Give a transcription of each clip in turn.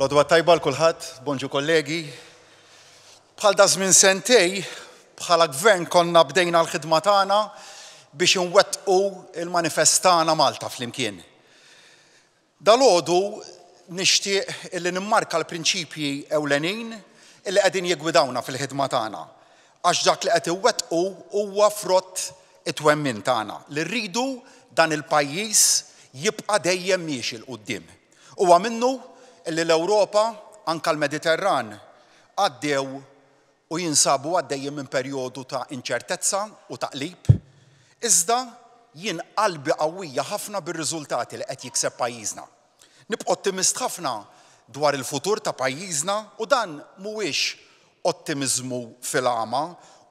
Lodwa tajba l-kulħat, bonġu kollegi. Bħal da żmien sentej, bħala gvern konna bdejna l-ħidma tagħna biex inwettqu il-manifestana Malta flimkien. imkien Dalodu nixtieq illi nimmarka l-prinċipji ewlenin illi qegħdin jigwidawna fil-ħidma tagħna. Għax dak li qed iwettqu huwa frott it-twemmin tagħna li rridu dan il-pajjiż jibqa' dejjem miexi l-qudiem. Huwa minnu illi l-Ewropa anka l-Mediterran għaddew u jinsabu għaddej minn perjodu ta' inċertezza u ta' qlib, iżda jien qalbi qawwija ħafna bir-riżultati li qed jikseb pajjiżna. Nibqa' ottimist ħafna dwar il-futur ta' pajjiżna u dan mhuwiex ottimiżmu fil-għama,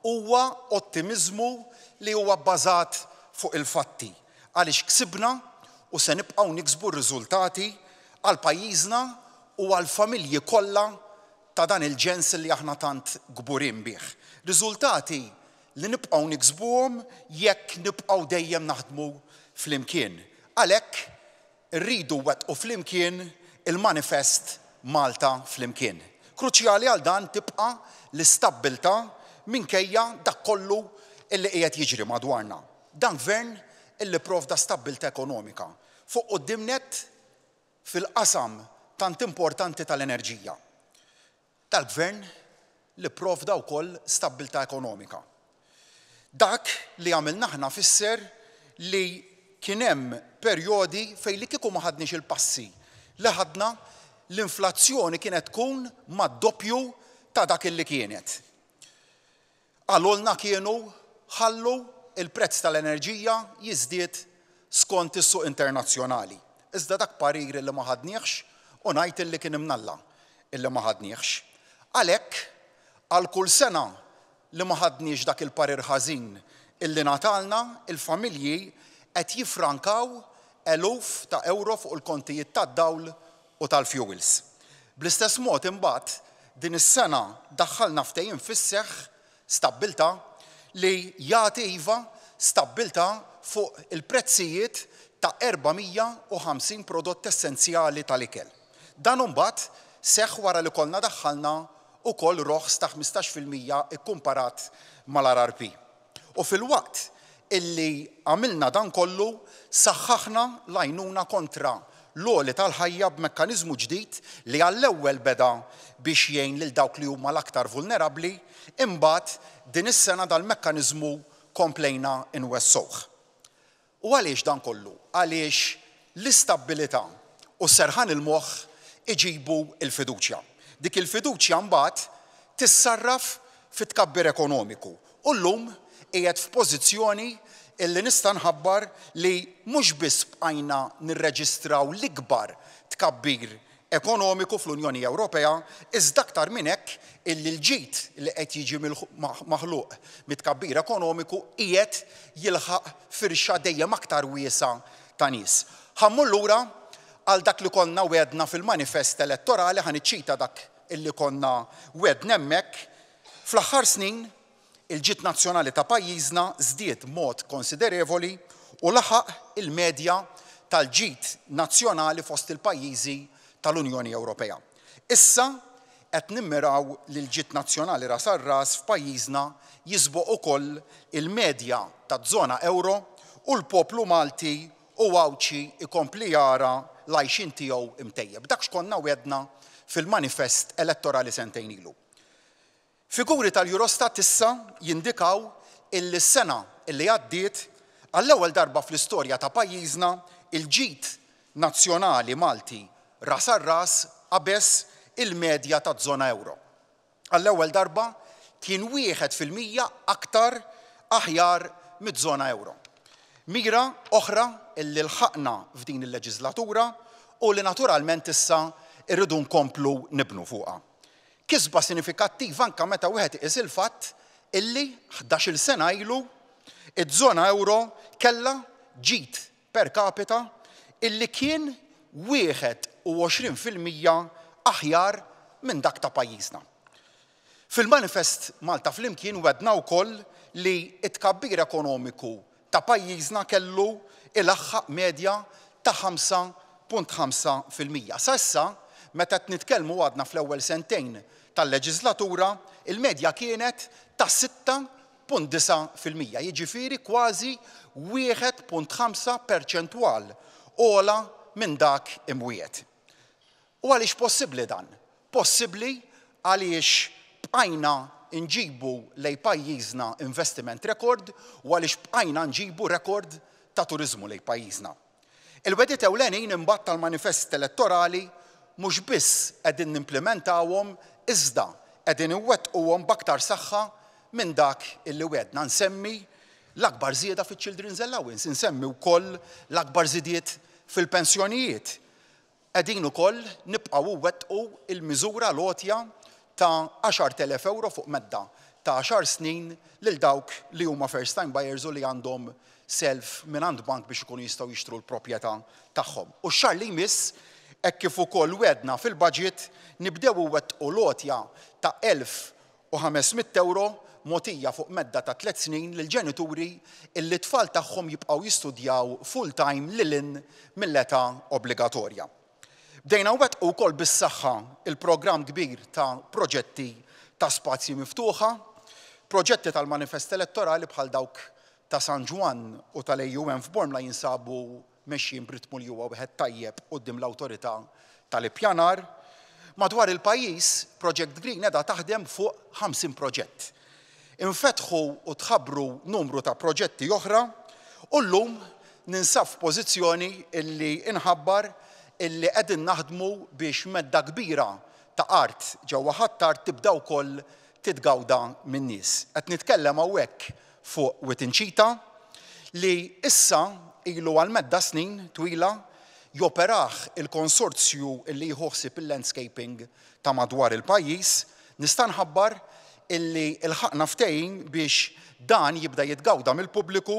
huwa ottimiżmu li huwa bbażat fuq il-fatti. Għaliex ksibna u se nibqgħu niksbu r-riżultati għal pajjiżna u għal-familji kollha ta' dan il-ġens li aħna tant gburim biħ. Riżultati li nibqgħu niksbuhom jekk nibqgħu dejjem naħdmu fl-imkien. Għalhekk rridu u fl-imkien il-manifest Malta fl-imkien. Kruċjali għal dan tibqa l-istabilta minkejja dak kollu illi qiegħed jiġri madwarna. Dan gvern illi provda stabilta ekonomika. Fuq u dimnet fil-qasam tant importanti tal-enerġija. Tal-gvern li provda u koll stabilta ekonomika. Dak li għamilna naħna fisser li kienem periodi fej li kiku maħadniġ il-passi. Li ħadna l-inflazzjoni kienet tkun maddoppju doppju ta' dak li kienet. Għallolna kienu ħallu il-prezz tal-enerġija jizdiet skont is-suq internazzjonali. Iżda dak pariri li maħadniħx u najt illi kien imnalla illi maħadniħx. Għalek, għal kull sena li maħadniħx dak il-parir ħażin illi natalna, il-familji qed jifrankaw eluf ta' euro fuq il-kontijiet tad-dawl u tal-fuels. Bl-istess mod imbagħad din is-sena daħħalna ftehim fis-seħħ stabbilta li jagħti iva stabbilta fuq il-prezzijiet ta' 450 prodott essenzjali tal-ikel. Dan umbat seħ wara li kolna daħħalna u koll roħ ta' 15% ikkumparat mal-RRP. U fil-waqt illi għamilna dan kollu saħħaħna lajnuna kontra l-għoli tal-ħajja b-mekkanizmu ġdid li għall-ewwel beda biex jgħin lil dawk li huma l-aktar vulnerabli, imbagħad din is-sena dal-mekkanizmu komplejna wessuħ. U għaliex dan kollu? Għaliex l-istabilità u serħan il-moħħ iġibu il-fiduċja. Dik il-fiduċja mbagħad tissarraf fit-tkabbir ekonomiku. U llum qiegħed f'pożizzjoni illi nista' nħabbar li mhux biss bqajna nirreġistraw l-ikbar tkabbir ekonomiku fl-Unjoni Ewropea, iżda aktar minn hekk illi l-ġit li qed jiġi maħluq mit-tkabbir ekonomiku qiegħed jilħaq firxa dejjem aktar wiesa ta' nies. Ħammu lura għal dak li konna wedna fil-manifest elettorali ħan iċċita dak illi konna wedna emmek fl-aħħar snin il-ġit nazzjonali ta' pajjiżna żdied mod konsiderevoli u laħaq il-medja tal-ġit nazzjonali fost il-pajjiżi tal-Unjoni Ewropea. Issa qed nimmiraw lil ġit nazzjonali ras ras f'pajjiżna u koll il-medja taż-żona euro u l-poplu Malti u għawċi ikompli jara lajxin tiegħu imtejjeb. Dak xkonna wedna fil-manifest elettorali sentejn ilu. Figuri tal-Eurostat issa jindikaw illi s-sena illi għaddiet għall-ewwel darba fl-istorja ta' pajjiżna il-ġit nazzjonali Malti ras ras qabess il-medja ta' zona euro. Għall-ewwel darba kien wieħed fil-mija aktar aħjar mid-żona euro. Mira oħra illi l-ħakna f'din il-leġizlatura u li naturalment issa irridu nkomplu nibnu fuqa. Kisba sinifikattiv anka meta wieħed is il-fatt illi 11-il sena ilu id-żona euro kella ġit per capita illi kien u fil-mija aħjar minn dak ta' pajjiżna. Fil-manifest Malta flimkien wedna wkoll li it-kabbir ekonomiku ta' pajjiżna kellu il-axħaq medja ta' 5.5%. Sassa, meta t-nitkelmu għadna fl-ewwel sentejn tal-leġislatura, il-medja kienet ta' 6.9%, jiġifieri kważi 1.5 ola minn dak imwiet. U għaliex possibbli dan? Possibbli għaliex bqajna nġibu lej pajjiżna investiment rekord u għaliex bqajna nġibu rekord ta' turizmu li pajjiżna. Il-wedit ewlenin imbatt tal-manifest elettorali mhux biss qegħdin nimplementawhom iżda qegħdin iwettquhom baktar saħħa minn dak illi wedna nsemmi l-akbar zieda fit children's allowance, nsemmi wkoll l-akbar zidiet fil-pensjonijiet. Qegħdin ukoll nibqgħu u il-miżura lotja ta' 10.000 euro fuq medda ta' 10 snin lil dawk li huma first time buyers u li għandhom self minn għand bank biex ikunu jistgħu jixtru l proprjetà tagħhom. U xar li jmiss, hekk kif ukoll wedna fil baġit nibdew wet u lotja ta' 1500 euro motija fuq medda ta' tliet snin lil ġenituri illi tfal tagħhom jibqgħu jistudjaw full-time lilin mill-età obbligatorja. Bdejna wet u kol bis-saħħa il-programm kbir ta' proġetti ta' spazji miftuħa, proġetti tal-manifest elettorali bħal dawk ta' San Juan u tal-EUM f'Bormla jinsabu meċin britmu li huwa wieħed tajjeb qudiem l-awtorità tal-ippjanar. Madwar il-pajjiż, Project Green edha taħdem fuq 50 proġett. Infetħu u tħabbru numru ta' proġetti oħra u llum ninsaf f'pożizzjoni illi inħabbar illi qegħdin naħdmu biex medda kbira ta' art ġewwa ħattar tibdaw kol titgawda min-nies. Qed nitkellem hawnhekk fuq Wittinċita li issa ilu għal-medda snin twila joperaħ il-konsorzju li jħossib il-landscaping ta' madwar il-pajis, nistan ħabbar illi il-ħakna ftejn biex dan jibda jitgawda mill-pubbliku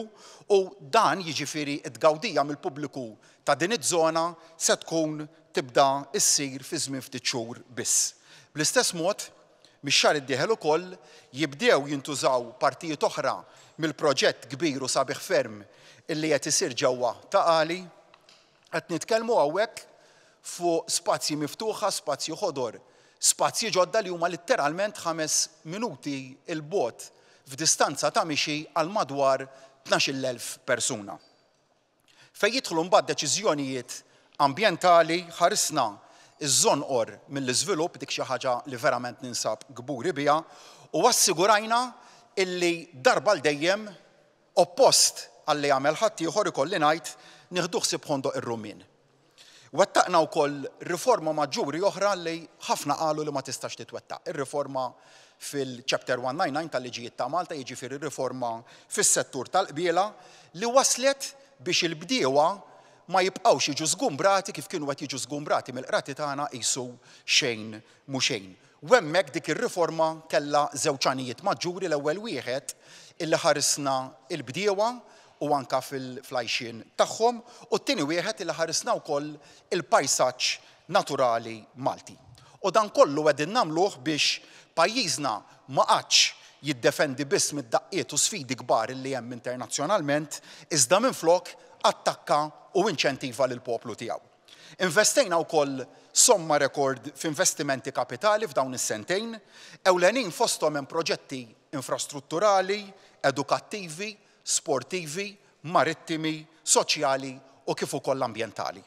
u dan jiġifiri jitgawdija mill-pubbliku ta' din iż-żona se tkun tibda issir fi żmien ftit xhur biss. Bl-istess mod, mix-xar id-dieħel ukoll jibdew jintużaw partijiet oħra mill-proġett kbir u sabiħ ferm illi qed isir ġewwa ta' qali, qed nitkellmu hawnhekk fuq spazji miftuħa, spazji ħodor, spazji ġodda li huma litteralment ħames minuti il-bot f'distanza ta' mixi għal madwar 12.000 persuna. Fej jidħlu mbagħad deċiżjonijiet ambjentali ħarisna iż-żon or mill-iżvilupp dik xi ħaġa li verament ninsab gburi biha u assigurajna illi darba l-dejjem oppost għalli għamel ħadd ieħor ikolli ngħid nieħduh sibħondo ir-rumin. Wettaqna wkoll riforma maġġuri oħra li ħafna qalu li ma tistax titwettaq. Ir-riforma fil-chapter 199 tal-liġijiet ta' Malta jiġifieri riforma fis-settur tal-qbiela li waslet biex il-bdiewa ma jibqawx jiġu zgumbrati kif kienu għat jiġu zgumbrati mill-qrati tagħna qisu xejn muxejn. Wemmek dik ir-riforma kella żewċanijiet maġġuri l-ewwel wieħed illi ħarisna il-bdiewa u anka fil-flajxin tagħhom u t-tieni wieħed illi ħarisna wkoll il-pajsaġġ naturali Malti. U dan kollu għedin namluħ biex pajjiżna ma qatx jiddefendi biss mid-daqqiet u sfidi kbar li hemm internazzjonalment, iżda minflok flok attakka u inċentiva lil poplu tiegħu. Investejna wkoll somma rekord f'investimenti kapitali f'dawn is-sentejn, ewlenin fosthom hemm proġetti infrastrutturali, edukattivi, sportivi, marittimi, soċjali u kif ukoll ambjentali.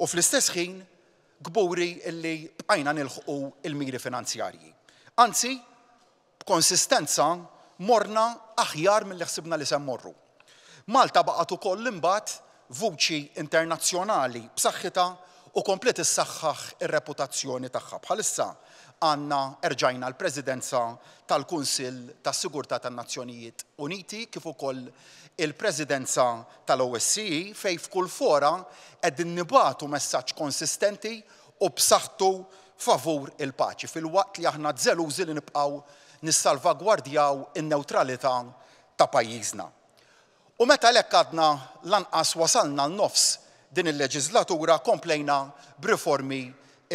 U fl-istess ħin gburi illi bqajna nilħqu il-miri finanzjarji. Anzi, b'konsistenza morna aħjar mill-ħsibna li semmorru. Malta baqgħet ukoll imbagħad vuċi internazzjonali b'saħħitha u komplet issaħħaħ ir-reputazzjoni tagħha. Bħalissa għanna erġajna l-Presidenza tal-Kunsil tas sigurtà tan-Nazzjonijiet Uniti kif ukoll il-Presidenza tal-OSCE fej f'kull fora qegħdin nibatu messaġġ konsistenti u b'saħħtu favur il-paċi fil-waqt li aħna żelużi li nibqgħu nissalvagwardjaw in-newtralità ta' pajjiżna. U meta lekk għadna lanqas wasalna l-nofs din il-leġizlatura komplejna b'riformi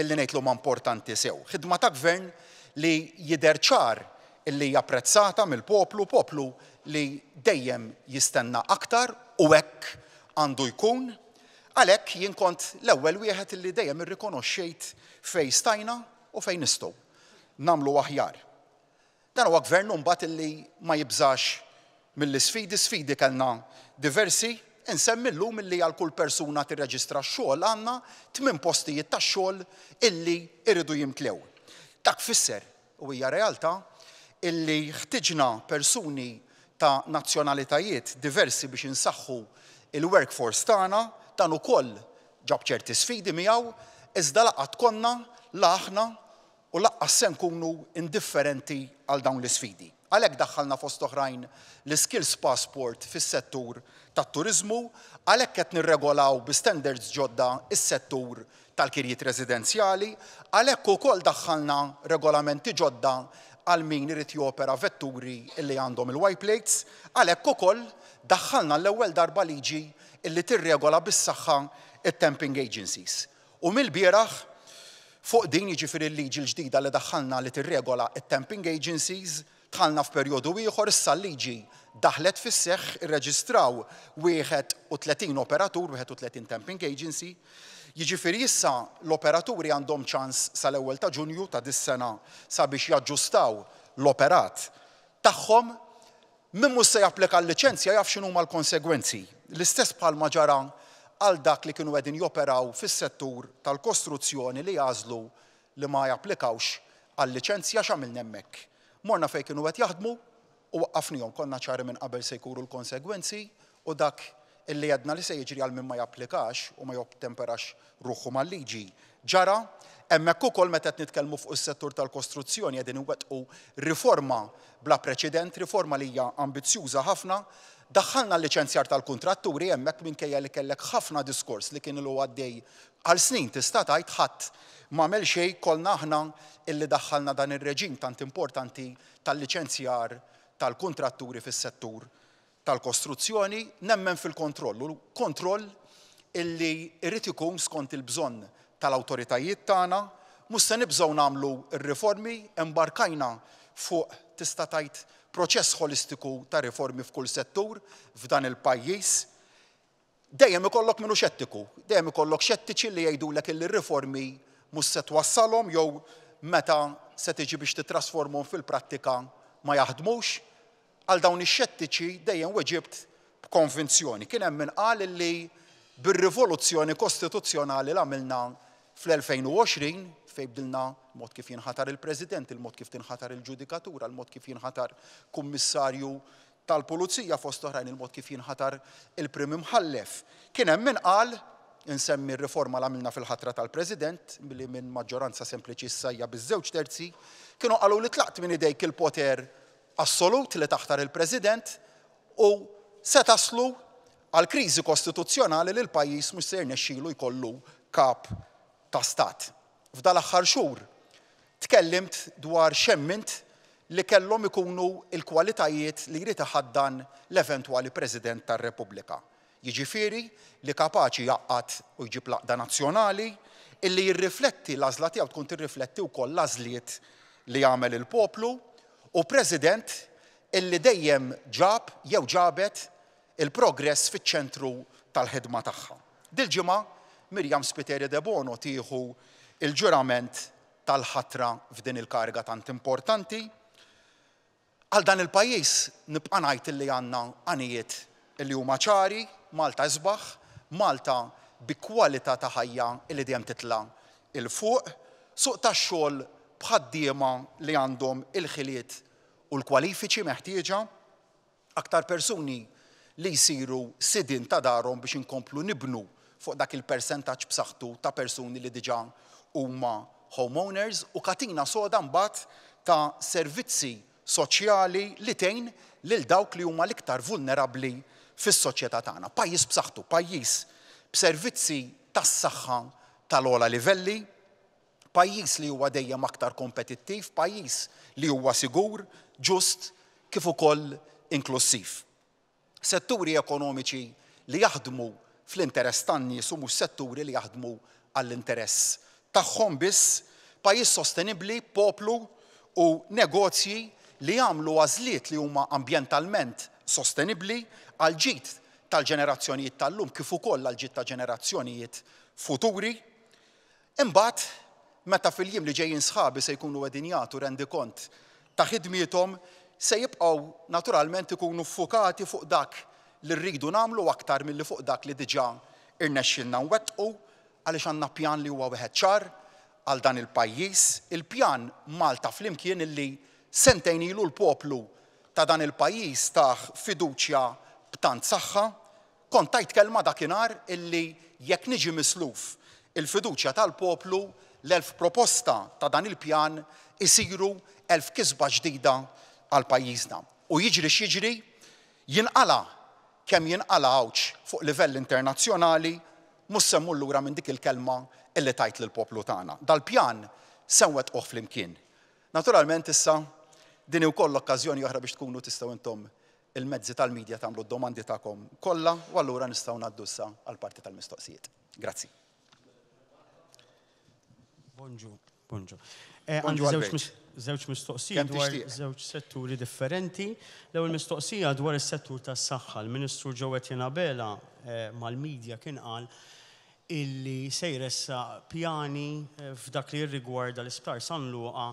illi nejtlu ma' importanti sew. Xidma ta' gvern li jiderċar illi japprezzata mill-poplu, poplu li dejjem jistenna aktar u hekk għandu jkun. Għalhekk jien kont l-ewwel wieħed illi dejjem irrikonoxxejt fejn stajna u fejn nistgħu namlu aħjar. Dan huwa gvern mbagħad illi ma jibżax Mill-sfidi sfidi kellna diversi, l lum li għal kull persuna tirreġistra xogħol għandna tmien postijiet ta' xogħol illi irridu jimtlew. Dak fisser u hija realtà illi ħtiġna persuni ta' nazzjonalitajiet diversi biex insaħħu il-workforce tagħna dan ukoll ġab ċerti sfidi miegħu iżda laqgħat konna laħna u laqqa se nkunu indifferenti għal dawn l-sfidi. Għalek daħħalna fost oħrajn l-skills passport fis settur tat turizmu għalek qed nirregolaw bi standards ġodda is-settur tal-kirjiet residenzjali, għalek u kol daħħalna regolamenti ġodda għal min irid jopera vetturi illi għandhom il-white plates, għalek u kol daħħalna l-ewwel darba liġi illi tirregola bis-saħħa il temping agencies. U mill-bieraħ fuq din jiġifieri il liġi l-ġdida li daħħalna li tirregola il temping agencies tħalna f'perjodu ieħor issa liġi daħlet fis seħħ irreġistraw wieħed u 30 operatur, wieħed u 30 temping agency, jiġifieri issa l-operaturi għandhom ċans sal-ewwel ta' Ġunju ta' dis-sena sabiex jaġġustaw l-operat tagħhom minn mhux se japplika l-liċenzja jaf x'inhu huma l-konsegwenzi. L-istess bħalma ġara għal dak li kienu qegħdin joperaw fis-settur tal-kostruzzjoni li jażlu li ma japplikawx għal-liċenzja x'għamil hemmhekk morna fej kienu għet jaħdmu u waqqafnijom konna ċari minn qabel se jkuru l-konsegwenzi u dak illi jadna li se jiġri għal minn ma japplikax u ma jobtemperax ruħu mal-liġi. Ġara, emmek u kol metet nitkelmu fuq is-settur tal-kostruzzjoni għedin u riforma bla preċedent, riforma li hija ambizzjuża ħafna daħħalna l-licenzjar tal-kontratturi hemmhekk minkejja li kellek ħafna diskors li kien lu għaddej għal snin tista' tgħid ħadd m'għamel xejn kolna aħna illi daħħalna dan ir-reġim tant importanti tal-licenzjar tal-kontratturi fis-settur tal-kostruzzjoni nemmen fil-kontroll. U kontroll illi irrid ikun skont il-bżonn tal-awtoritajiet tagħna, mhux se nibżgħu nagħmlu r-riformi, embarkajna fuq tista' tgħid proċess holistiku ta' riformi f'kull settur f'dan il-pajjiż. Dejjem ikollok minnu xettiku, dejjem ikollok xettiċi li jgħidulek li riformi mhux se twassalhom jew meta se tiġi biex titrasformhom fil-prattika ma jaħdmux. Għal dawn ix-xettiċi dejjem weġibt b'konvinzjoni. Kien hemm min qal li bir-rivoluzzjoni kostituzzjonali l-għamilna fl-2020 fej bdilna mod kif jinħatar il-President, il-mod kif tinħatar il-ġudikatura, il-mod kif jinħatar kummissarju tal-Pulizija fost oħrajn il-mod kif jinħatar il-Prim Imħallef. Kien hemm min qal insemmi r-riforma l għamilna fil-ħatra tal-President, billi minn maġġoranza sempliċi s-sajja biż-żewġ terzi, kienu qalu li tlaqt minn idejk il-poter assolut li taħtar il-President u se taslu għal kriżi kostituzzjonali li l-pajis mux se jirnexxilu jkollu kap ta' stat f'dal aħħar xhur tkellimt dwar xemmint li kellhom ikunu il-kwalitajiet li jrid ħaddan l-eventwali President tar-Repubblika. Jiġifieri li kapaċi jaqgħad u jġib laqda nazzjonali illi jirrifletti l-għażla tiegħu tkun tirrifletti wkoll l-għażliet li jagħmel il-poplu u President illi dejjem ġab jew ġabet il-progress fiċ-ċentru tal-ħidma tagħha. Dil-ġimgħa Mirjam Spiteri de Bono tieħu il-ġurament tal-ħatra f'din il-karga tant importanti, għal dan il-pajis nibqa' ngħid li għandna għanijiet li huma ċari, Malta isbaħ, Malta bi kwalità ta' ħajja li dejjem titla il-fuq, suq ta' xogħol bħaddiema li għandhom il-ħiliet u l-kwalifiċi meħtieġa, aktar persuni li jisiru sidin ta' darhom biex inkomplu nibnu fuq dak il-persentaċ b'saħħtu ta' persuni li diġa huma homeowners u katina soda mbagħad ta' servizzi soċjali li tgħin lil dawk li huma l-iktar vulnerabbli fis-soċjetà tagħna. Pajjiż b'saħħtu, pajjiż b'servizzi tas-saħħa tal-ola livelli, pajjiż li huwa dejjem aktar kompetittiv, pajjiż li huwa sigur, ġust, kif ukoll inklusiv. Setturi ekonomiċi li jaħdmu fl-interess tan-nies u setturi li jaħdmu għall-interess tagħhom biss pajjiż sostenibbli, poplu u negozji li jagħmlu għazliet li huma ambjentalment sostenibbli għal ġid tal-ġenerazzjonijiet tal-lum kif ukoll għal ġid ta' ġenerazzjonijiet futuri. Imbagħad meta fil-jiem li ġejjin sħabi se jkunu qegħdin jagħtu rendi kont ta' ħidmietom se jibqgħu naturalment ikunu fukati fuq dak li rridu nagħmlu aktar milli fuq dak li diġa' irnexxilna nwettqu għaliex għandna pjan li huwa wieħed ċar għal dan il-pajjiż, il-pjan Malta flimkien illi sentejn ilu l-poplu ta' dan il-pajjiż ta' fiduċja b'tant saħħa, kont tajt kelma dakinhar illi jekk niġi misluf il-fiduċja tal-poplu l-elf proposta ta' dan il-pjan isiru elf kisba ġdida għal pajjiżna. U jiġri x'jiġri jinqala kemm jinqala għawċ fuq livell internazzjonali mus semmu l-lura minn dik il-kelma illi tajt l-poplu tagħna. Dal-pjan sewwet uħ flimkien. Naturalment issa din ukoll okkazjoni oħra biex tkunu tistgħu intom il-mezzi tal-medja tagħmlu d-domandi tagħkom kollha u allura nistgħu naddussa għal parti tal-mistoqsijiet. Grazzi. Bonġu, bonġu. Eh, għandi zewċ mistoqsija dwar zewċ setturi differenti. L-ewel mistoqsija dwar is-settur tas saħħa L-Ministru Ġowet Jenabela eh, mal-medja kien qal illi sejressa pjani eh, f'dak li rigwarda l-isptar sanluqa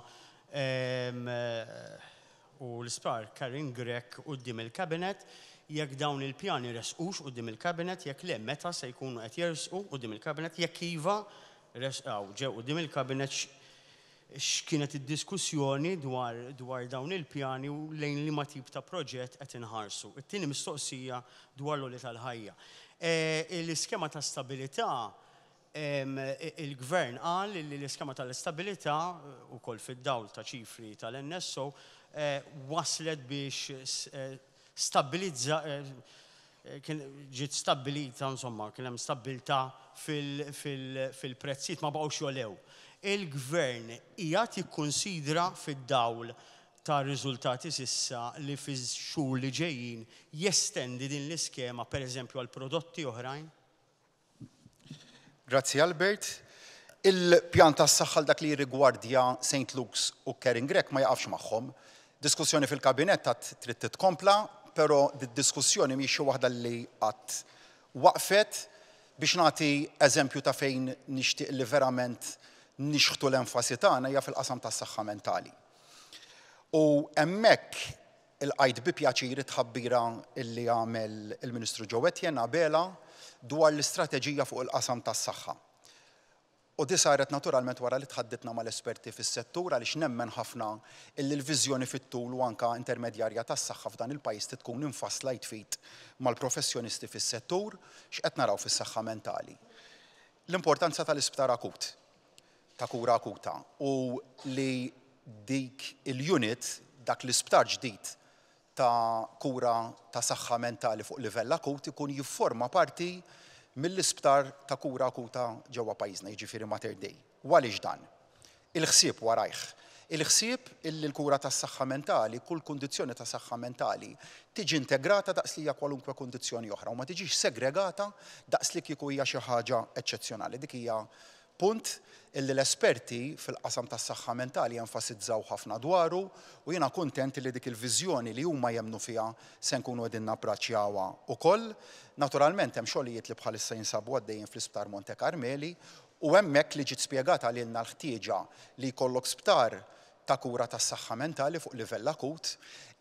u l-isptar Karin Grek u il-kabinet jekk dawn il-pjani resqux u il-kabinet, jekk le meta se jkunu qed jersqu u il-kabinet, jekk iva resqaw ġew u il-kabinet x'kienet id-diskussjoni dwar, dwar dawn il-pjani u lejn li ma tip ta' proġett qed inħarsu. It-tieni mistoqsija dwar l tal-ħajja. E, l-iskema ta' stabilità il-gvern qal li l-iskema tal-istabilità u kol fid-dawl ta' ċifri tal-NSO e, waslet biex e, stabilizza ġiet stabilita, insomma, kien hemm stabilità fil-prezzijiet ma baqgħux jolew il-gvern jgħat jikkonsidra fid-dawl ta' riżultati sissa li fiż xhur li ġejjin jestendi din l-iskema per eżempju għal prodotti oħrajn? Grazzi Albert. Il-pjan tas saxħal dak li rigwardja St. Luke's u Kering Grek ma jaqafx magħhom. Diskussjoni fil-kabinet ta' trid titkompla, però d-diskussjoni mhix waħda li qatt waqfet biex nagħti eżempju ta' fejn nixtieq li verament nixħtu l-enfasi tagħna hija fil-qasam tas-saħħa mentali. U hemmhekk il-qajt bi pjaċir tħabbira illi għamel il-Ministru Ġowet jena bela dwar l-istrateġija fuq il-qasam tas-saħħa. U di saret naturalment wara li tħadditna mal-esperti fis-settur għaliex nemmen ħafna illi l-viżjoni fit-tul u anka intermedjarja tas-saħħa f'dan il-pajjiż tkun infassla jtfit mal-professjonisti fis-settur x'qed naraw fis-saħħa mentali. L-importanza tal-isptar akut ta' kura akuta u li dik il-unit, dak l-isptar ġdid ta' kura ta' saħħa mentali fuq livell akut ikun jifforma parti mill-isptar ta' kura akuta ġewwa pajjiżna, jiġifieri Mater Dei. Għaliex dan? Il-ħsieb warajh. Il-ħsieb illi l-kura tas saħħa mentali, kull kundizzjoni ta' saħħa mentali, tiġi integrata daqslija kwalunkwe kundizzjoni oħra u ma tiġix segregata daqslik kieku hija xi ħaġa eċċezzjonali. Dik hija punt illi l-esperti fil-qasam tas saħħa mentali jenfasizzaw ħafna dwaru u jena kontent li dik il-vizjoni li huma jemnu fija se nkunu qegħdin u koll. Naturalment hemm xogħlijiet li bħalissa jinsabu għaddejjin fl-isptar Monte Carmeli u hemmhekk li ġiet spjegata lilna l-ħtieġa li jkollok sptar ta' kura ta' s-saxħa mentali fuq livell akut,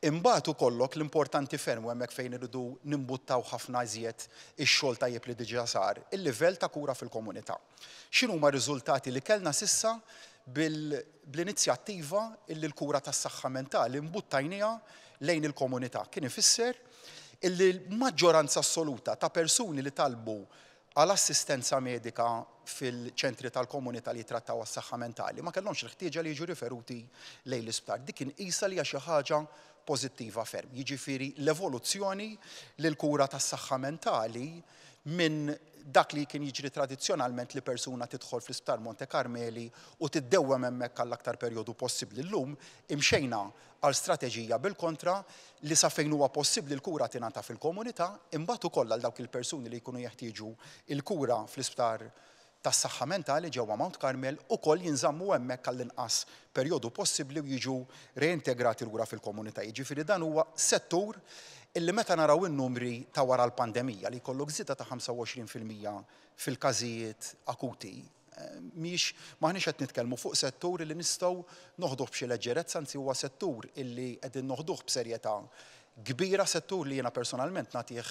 imbagħad kollok l-importanti ferm għemmek fejn irridu nimbuttaw ħafna iżjed ix-xogħol jieb li diġà sar, il-livell ta' kura fil-komunità. X'inhu ma' riżultati li kellna sissa bl-inizjattiva illi l-kura tas saħħa mentali imbuttajnija lejn il-komunità. Kien ifisser illi l-maġġoranza assoluta ta' persuni li talbu għal assistenza medika fil-ċentri tal-komunità li trattaw għas-saħħa mentali. Ma kellhomx il-ħtieġa li jiġu riferuti lejn l-isptar. Dik kien qisha li xi ħaġa pożittiva ferm. Jiġifieri l-evoluzzjoni lil kura tas-saħħa mentali minn dak li kien jiġri tradizzjonalment li persuna tidħol fl-isptar Monte Carmeli u tiddewwem hemmhekk għall-aktar perjodu possibbli llum, imxejna għal strateġija bil-kontra li sa fejn huwa possibbli l-kura tingħata fil-komunità, imbagħad ukoll għal dawk il-persuni li jkunu jeħtieġu il-kura fl-isptar tas saħħa mentali ġewwa Mount Carmel ukoll jinżammu hemmhekk għall-inqas perjodu possibbli u jiġu reintegrati lura fil-komunità. Jiġifieri dan huwa settur illi meta naraw in-numri ta' wara l-pandemija li kollu gżita ta' 25% fil-każijiet akuti eh, miex maħniex qed nitkellmu fuq settur li nistgħu noħduh b'xi leġġerezza, anzi huwa settur illi qegħdin noħduh b'serjetà kbira, settur li jiena personalment nagħtih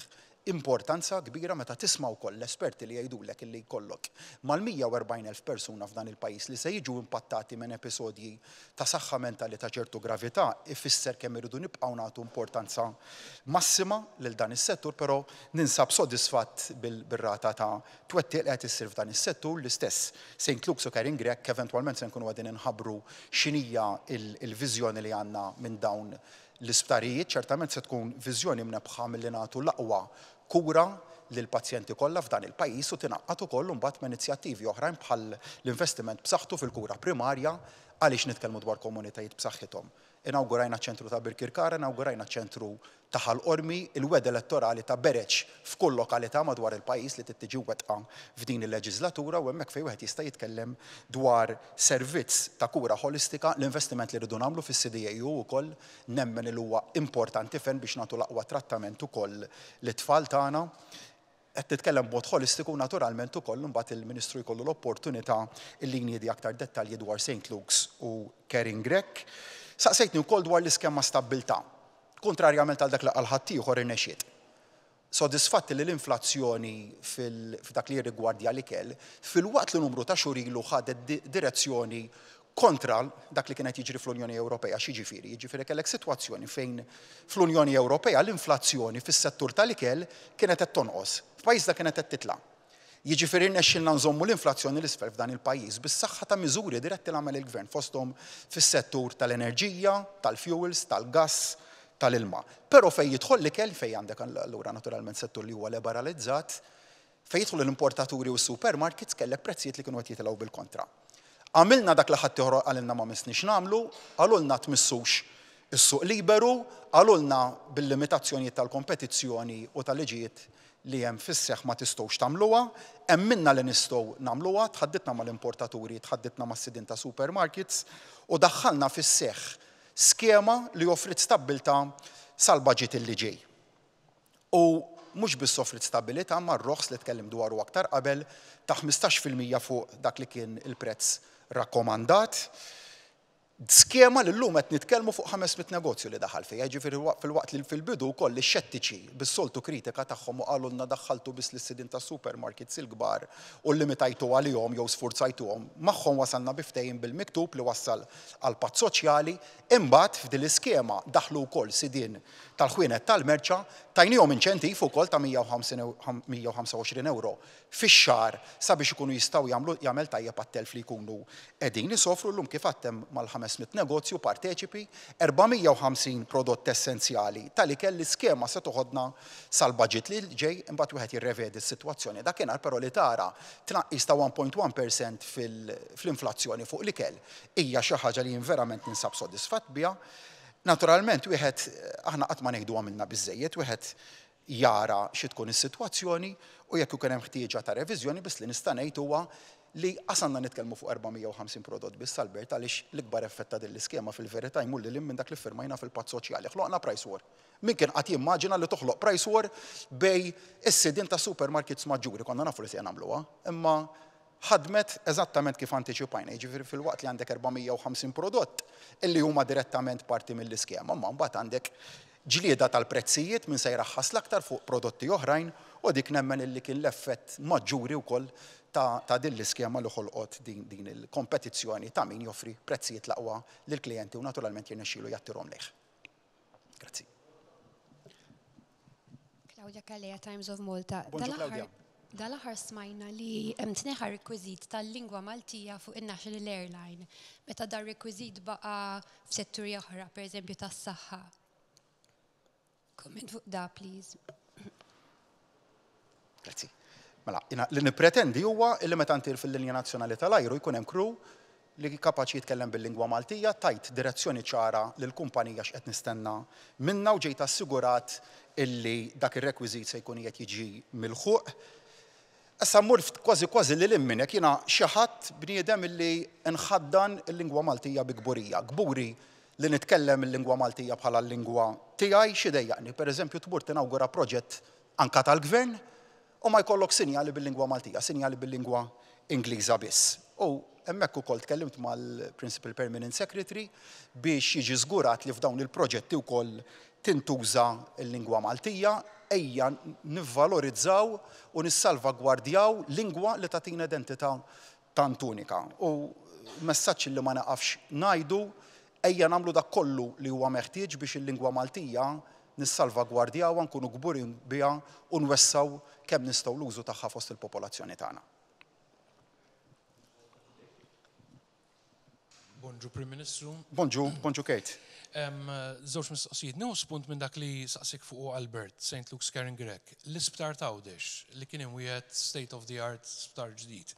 importanza kbira meta tisma' wkoll l-esperti li jgħidulek li jkollok mal-140,000 persuna f'dan il-pajjiż li se jiġu impattati minn episodji ta' saħħa li ta' ċertu gravità ifisser kemm irridu nibqgħu nagħtu importanza massima lil dan is-settur, però ninsab sodisfatt bil-rata ta' twettiq li qed issir f'dan is-settur l-istess. St. Luke's u Karin Grek eventwalment se nkunu għadin inħabru x'inija il-viżjoni li għandna minn dawn l-isptarijiet ċertament se tkun viżjoni mnebħa mill-li nagħtu l-aqwa kura l-pazjenti kollha f'dan il-pajjiż u tinaqqatu kollu mbagħad inizjattivi oħrajn bħal l-investiment b'saħħtu fil-kura primarja għaliex nitkellmu dwar komunitajiet b'saħħithom inaugurajna ċentru ta' Birkirkara, inaugurajna ċentru ta' ħal-ormi, il-wed elettorali ta' Bereċ f'kull lokalità madwar il-pajis li tittiġi wetqa f'din il-leġislatura u hemmhekk fejn wieħed jista' jitkellem dwar servizz ta' kura holistika, l-investiment li rridu nagħmlu fis-CDAU wkoll nemmen il huwa importanti fejn biex nagħtu l-aqwa trattament ukoll l-tfal tagħna qed titkellem b'mod holistiku naturalment ukoll imbagħad il-Ministru jkollu l-opportunità l-linji di aktar dettalji dwar St. Luke's u Kering Grek. Saqsejtni wkoll dwar l-iskema stabilta, kontrarjament għal dak laqal ħaddieħor neċiet. Sodisfatti li l-inflazzjoni f'dak li rigwardja li kell, fil-waqt li numru ta' xurilu ħadet direzzjoni kontra dak li kienet jiġri fl-Unjoni Ewropea, xieġifiri, jiġifiri kellek situazzjoni fejn fl-Unjoni Ewropea l-inflazzjoni fis settur tal-ikel kienet qed tonqos, f'pajjiż da kienet qed titla. Jiġifieri nexxilna nżommu l-inflazzjoni l-isfel f'dan il-pajjiż bis-saħħa ta' miżuri diretti l-għamel il-gvern fosthom fis-settur tal-enerġija, tal-fuels, tal-gass, tal-ilma. Però fejn jidħol li kell fejn għandek allura naturalment settur li huwa liberalizzat, fejn jidħol l-importaturi u s-supermarkets kellek prezzijiet li kienu qed jitilgħu bil-kontra. Għamilna dak li ħadd tiħroq għalilna ma misniex nagħmlu, għalulna tmissux is-suq liberu, għalulna bil-limitazzjonijiet tal-kompetizzjoni u tal-liġijiet li hemm fis ma tistgħux tagħmluha, hemm minna li nistgħu nagħmluha, tħadditna mal-importaturi, tħadditna mas-sidin ta' supermarkets u daħħalna fis-seħ skema li offrit stabilta sal-budget li ġej. U mhux biss offrit stabilita, ma r-roħs li tkellim dwaru aktar qabel ta' 15% fuq dak li kien il-prezz rakkomandat skema li l lumet nitkelmu fuq 500 negozju li daħal fija, ġifiri fil-waqt li fil-bidu koll li xettiċi bis-soltu kritika taħħom u għallu na daħħaltu bis l-sidin ta' supermarkets il-gbar u limitajtu għal-jom jew sfurzajtu għom. Maħħom wasalna biftejn bil-miktub li wassal għal-pat soċjali, imbat f'dil iskema daħlu koll sidin tal-ħwienet tal-merċa tajnijom inċentif u koll ta' 125 euro fix-xar sabiex ikunu jistaw jagħmel tajjeb għat-telf li jkunu edin isofru l-lum kif għattem mal ħames 500 negozju parteċipi, 450 prodott essenzjali Tali kelli skema se toħodna sal-budget li ġej imbagħad wieħed jirrevedi s-sitwazzjoni. Dakinhar però li tara tnaqqis ta' 1.1% fil-inflazzjoni fuq l-ikel hija xi ħaġa li verament ninsab sodisfatt biha. Naturalment, wieħed aħna qatt ma ngħidu għamilna biżejjed, wieħed jara xi tkun is-sitwazzjoni u jekk ikun hemm ħtieġa ta' reviżjoni biss li nista' ngħid huwa li għasanna nitkelmu fuq 450 prodott biss Albert għaliex l-ikbar effetta dell-iskema fil verita jmull li minn dak li firmajna fil-pat soċjali. Ħloqna price war. Min kien għati immaġina li toħloq price war bej is-sidin ta' supermarkets maġġuri, konna nafu li se nagħmluha, imma ħadmet eżattament kif antiċipajna, ġifiri fil-waqt li għandek 450 prodott illi huma direttament parti mill-iskema, ma mbagħad għandek ġlieda tal-prezzijiet minn se l-aktar fuq prodotti oħrajn u dik nemmen illi kien l-effett maġġuri wkoll ta' din l-iskema li ħolqot din il-kompetizzjoni ta' min joffri prezzijiet laqwa lil klijenti u naturalment jirnexxielu jattirhom lejh. Grazzi. Claudia Kalleja, Times of Malta. dal ħar smajna li mtneħa rekwizit tal-lingwa Maltija fuq il-National Airline, meta dar rekwizit baqa f'setturi oħra, per eżempju tas-saħħa. Komment fuq da, please. Grazie. Mela, li nipretendi huwa illi meta ntir fil-linja nazzjonali tal-ajru jkun hemm kru li kapaċi jitkellem bil-lingwa Maltija, tajt direzzjoni ċara lil kumpanija x'qed nistenna minna u ġejt assigurat illi dak ir-rekwiżit se jkun qed jiġi mill-ħuq. Issa mmur kważi kważi li l jekk jiena xi ħadd bniedem illi nħaddan il-lingwa Maltija bi kburija. gburi li nitkellem il-lingwa Maltija bħala l-lingwa tiegħi xi dejjaqni. Pereżempju tmur tinawgura proġett anka tal-gvern, u ma jkollok sinjali bil-lingwa Maltija, sinjali bil-lingwa Ingliża biss. U hemmhekk ukoll tkellimt mal-Principal Permanent Secretary biex jiġi żgurat li f'dawn il-proġetti wkoll tintuża l-lingwa Maltija ejja nivvalorizzaw u nissalvagwardjaw lingwa li tatina identità tantunika. U messaċ li ma naqafx najdu ejja namlu dak kollu li huwa meħtieġ biex il-lingwa Maltija Nissalva nissalvagwardjaw nkunu gburin biha u nwessaw kemm nistgħu l-użu taħħa fost il-popolazzjoni tagħna. Bonġu, Prim Ministru. Bonġu, bonġu, Kate. Zoċ mistoqsijiet, neħu spunt minn dak li saqsik fuq Albert, St. Luke's Karen Grek, l-isptar tawdex, li kien imwiet state of the art sptar ġdid.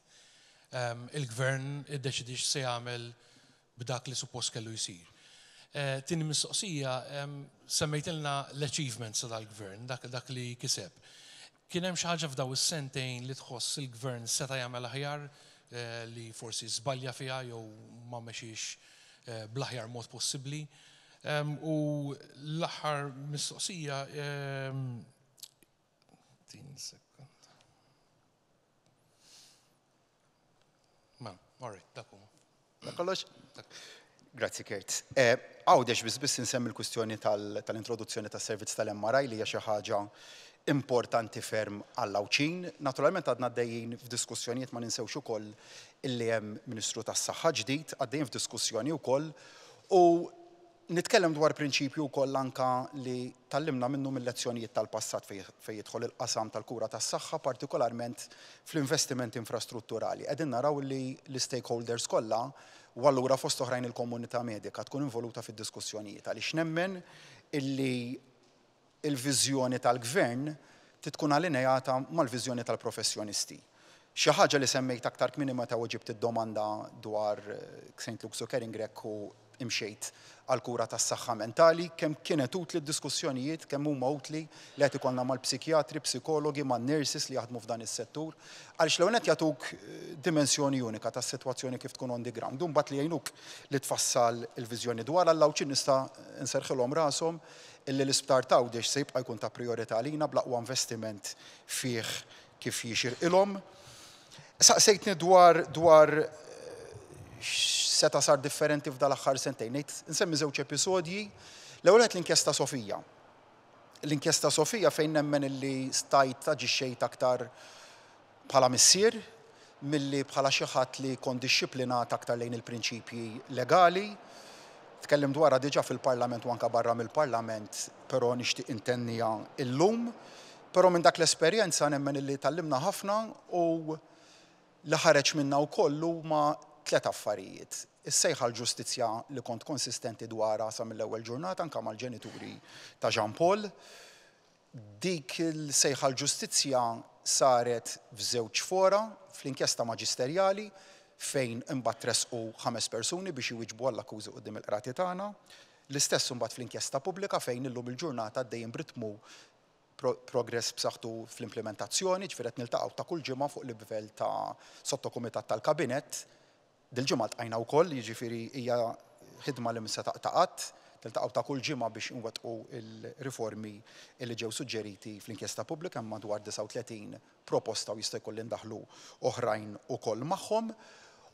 Il-gvern id-deċidix se jagħmel b'dak li suppost kellu jisir. Eh, tini mistoqsija, semmejtilna l-achievements tal-gvern, dak li kiseb. Kien hemm xi ħaġa f'daw is-sentejn li tħoss il-gvern seta' jagħmel aħjar eh, li forsi żbalja fiha jew ma mexiex eh, bl-aħjar mod possibbli. U l-aħħar mistoqsija Ma, all right, dakum. Grazzi Kert. Eh, Għawdex biss biss nsemmi l-kustjoni tal-introduzzjoni tas servizz tal-MRI li hija xi ħaġa importanti ferm għall-awċin. Naturalment għadna għaddejjin f'diskussjonijiet ma ninsewx ukoll illi hemm Ministru tas-Saħħa ġdid, għaddejjin f'diskussjoni wkoll u nitkellem dwar prinċipju wkoll anka li tallimna minnu mill-lezzjonijiet tal-passat fej jidħol il-qasam tal-kura tas-saħħa, partikolarment fl-investiment infrastrutturali. Qegħdin naraw li l-stakeholders kollha u allura fost oħrajn il-komunità medika tkun involuta fid-diskussjonijiet għaliex nemmen illi il-viżjoni tal-gvern titkun allineata mal-viżjoni tal-professjonisti. Xi ħaġa li semmejt aktar kmini meta uġib id-domanda dwar eh, St. Luke's u Keringrek u imxejt għal-kura tas saħħa mentali, kemm kienet utli d-diskussjonijiet, kemm huma utli li qed ikollna mal-psikjatri, psikologi, man-nurses li jaħdmu f'dan is-settur, għaliex l qed jagħtuk eh, dimensjoni unika tas-sitwazzjoni kif tkun on the ground, Dun mbagħad li jgħinuk li tfassal il-viżjoni dwar għall nista' nserħilhom rashom illi l-isptar ta' u se jibqa' jkun ta' priorità għalina blaqwa investiment fih kif jixir ilhom. Saqsejtni dwar dwar eh, seta sar differenti f'dal-axħar sentejn. Nsemmi żewġ episodji, l-ewwel l-inkjesta Sofija. L-inkjesta Sofija fejn nemmen illi stajt ta' xejt aktar bħala missier, milli bħala xi ħadd li kondixxiplinat disciplinat aktar lejn il-prinċipji legali. Tkellim dwarha diġà fil-Parlament u anke barra mill-Parlament, però nixtieq intennija illum. Però minn dak l-esperjenza nemmen illi tallimna ħafna u li ħareġ minna u kollu ma tlet affarijiet. Is-sejħa l-ġustizja li kont konsistenti dwarha sa mill-ewwel ġurnata anke mal-ġenituri ta' Jean Paul. Dik il-sejħa l-ġustizja saret f'żewġ fora fl-inkjesta maġisterjali fejn imbagħad tresqu ħames persuni biex jwiġbu għall-akkużi qudiem il-qrati tagħna. L-istess imbagħad fl-inkjesta pubblika fejn illum il-ġurnata dejjem britmu progress b'saħħtu fl-implementazzjoni, ġifieret niltaqgħu ta' kull ġimgħa fuq l-livell ta' sottokumitat tal-kabinet Dil-ġimgħa tqajna wkoll, jiġifieri hija ħidma li missa taqtaqat, tiltaqgħu ta' kull ġimgħa biex inwettqu il-riformi li ġew suġġeriti fl-inkjesta pubblika madwar 39 proposta u jista' jkolli ndaħlu oħrajn ukoll magħhom.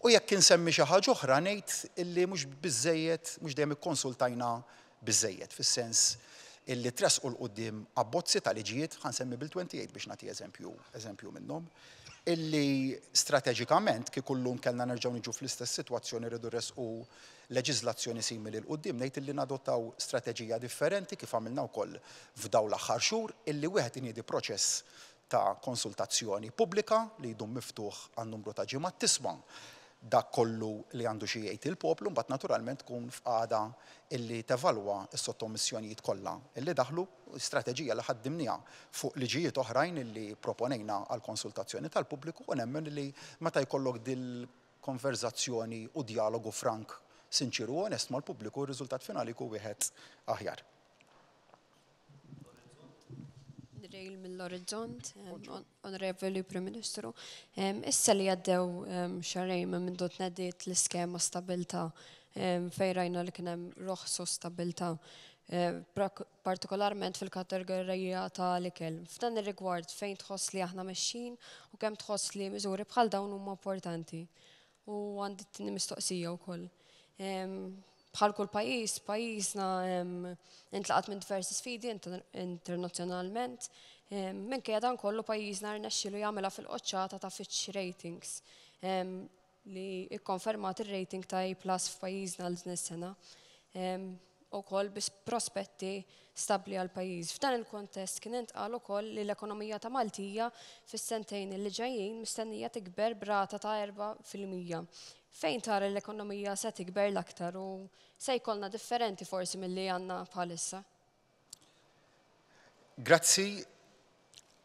U jekk insemmi xi ħaġa oħra ngħid illi mhux biżejjed, mhux dejjem ikkonsultajna biżejjed fis-sens illi tresqu l-qudiem abbozzi tal-liġijiet ħansemmi bil-28 biex nagħti eżempju eżempju minnhom illi strateġikament ki kullum kellna nerġaw niġu fl-istess situazzjoni rridu resqu leġizlazzjoni simili l-qoddim, nejt illi nadottaw strateġija differenti kif għamilna wkoll f'daw l-aħħar xhur illi wieħed inhiedi proċess ta' konsultazzjoni pubblika li jdum miftuħ għan numru ta' ġimgħat tisma' dak kollu li għandu xi jgħid il-poplu, mbagħad naturalment tkun f'għada illi tevalwa s-sottomissjonijiet kollha illi daħlu strateġija li ħaddimnija fuq liġijiet oħrajn illi proponejna għal konsultazzjoni tal-pubbliku u nemmen li meta jkollok dil konverzazzjoni u dialogu frank sinċiru onest mal-pubbliku r-riżultat finali ku wieħed aħjar. ġejl mill-orizzont, onorevoli Prim Ministru. Issa li għaddew xarrej minn dot nediet l-iskema stabilta fejrajna li kienem roħsu stabilta eh, partikolarment fil-kategorija ta' li ikel F'dan ir-rigward fejn tħoss li aħna mexxin u kemm tħoss li miżuri bħal dawn huma importanti. U għandit t-tini mistoqsija wkoll bħal kull pajis, pajisna intlaqat minn diversi sfidi internazzjonalment. Minn kja dan kollu pajisna rnexxilu jagħmilha fil-qoċċata ta' Fitch Ratings li ikkonfermat ir-rating ta' A+ f'pajjiżna l sena u koll bis prospetti stabli għal pajjiż. F'dan il-kontest kien intqal ukoll li l-ekonomija ta' Maltija fis-sentejn li ġejjin mistennija tikber brata ta' 4 fil-mija fejn tara l-ekonomija se tikber l-aktar u se jkollna differenti forsi mill-li għanna bħalissa? Grazzi,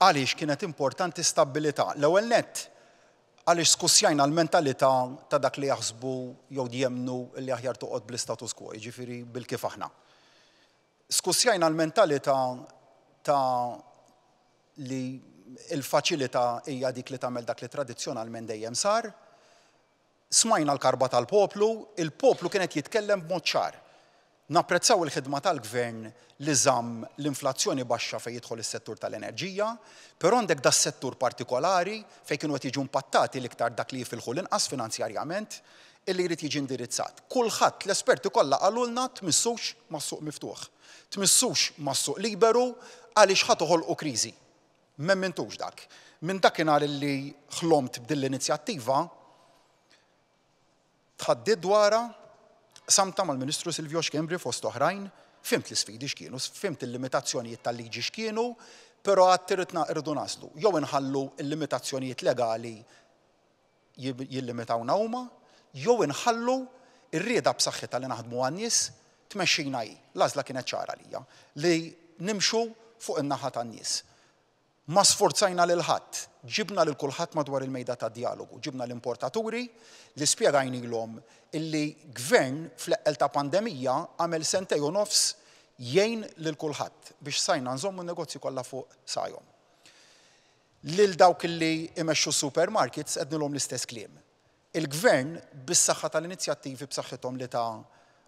għaliex kienet importanti stabilita. L-ewwel net, għaliex skussjajna l-mentalità ta' dak li jaħsbu jew jemnu li aħjar toqgħod bl-status quo, jiġifieri bil-kif aħna. Skussjajna l-mentalità ta' li il-faċilità hija dik li tagħmel dak li tradizzjonalment dejjem sar, smajna l-karba tal-poplu, il-poplu kienet jitkellem b'mod ċar. Napprezzaw il-ħidma tal-gvern li żamm l-inflazzjoni baxxa fejn jidħol is-settur tal-enerġija, però għandek da settur partikolari fejn kienu qed jiġu impattati l-iktar dak li jifilħu l-inqas finanzjarjament illi jrid jiġi indirizzat. Kulħadd l-esperti kollha qalulna tmissux mas-suq miftuħ, tmissux mas-suq liberu għaliex ħadd u kriżi. Memmentux dak. Minn dakinhar illi ħlomt b'din l-inizjattiva, tħaddid dwara samta mal-Ministru Silvio Xkembri fost oħrajn, fimt l-sfidi xkienu, fimt il-limitazzjonijiet tal-liġi xkienu, pero għattiritna irdu naslu. Jow inħallu il-limitazzjonijiet legali jillimitawna huma, jow inħallu ir-rieda b'saħħitha li naħdmu għan-nies tmexxina hi. L-għażla kienet ċara lija li nimxu fuq in-naħa tan-nies. Ma sforzajna lil ħadd ġibna lil kulħadd madwar il-mejda ta' dialogu, ġibna l-importaturi li spjegajni l-om illi gvern fl-eqqel ta' pandemija għamel sentej u nofs jgħin lil kulħadd biex sajna nżommu negozju kollha fuq sajhom. Lil dawk illi imesċu supermarkets edni l-istess kliem. Il-gvern bis-saħħa tal-inizjattivi b'saħħithom li ta'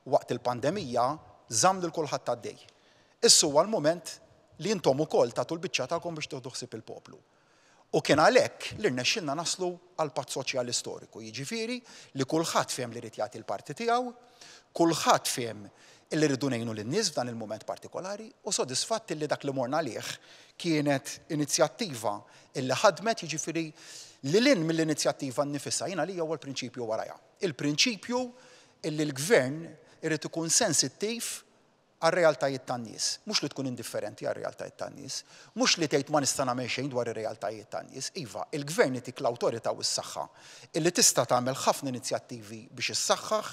waqt il-pandemija żamm lil kulħadd dej. Issu huwa l-moment li jintom ukoll ta' l-biċċa kom biex tieħdu ħsieb il-poplu. U kien għalhekk li rnexxilna naslu għal patt soċjali storiku. Jiġifieri li kulħadd fehem li rid jagħti l-parti tiegħu, kulħadd fehem illi rridu ngħinu lin-nies f'dan il-mument partikolari u sodisfatt li dak li morna liħ kienet inizjattiva illi ħadmet jiġifieri li lin mill-inizjattiva nnifissa jiena li huwa l-prinċipju warajja. Il-prinċipju illi l-gvern irid ikun sensittiv għal-realtajiet tan-nies, mhux li tkun indifferenti għal-realtajiet tan-nies, mhux li tgħid ma nista' nagħmel xejn dwar ir-realtajiet tan-nies. Iva, il-gvern tik l-awtorità u s-saħħa illi tista' tagħmel ħafna inizjattivi biex saxħax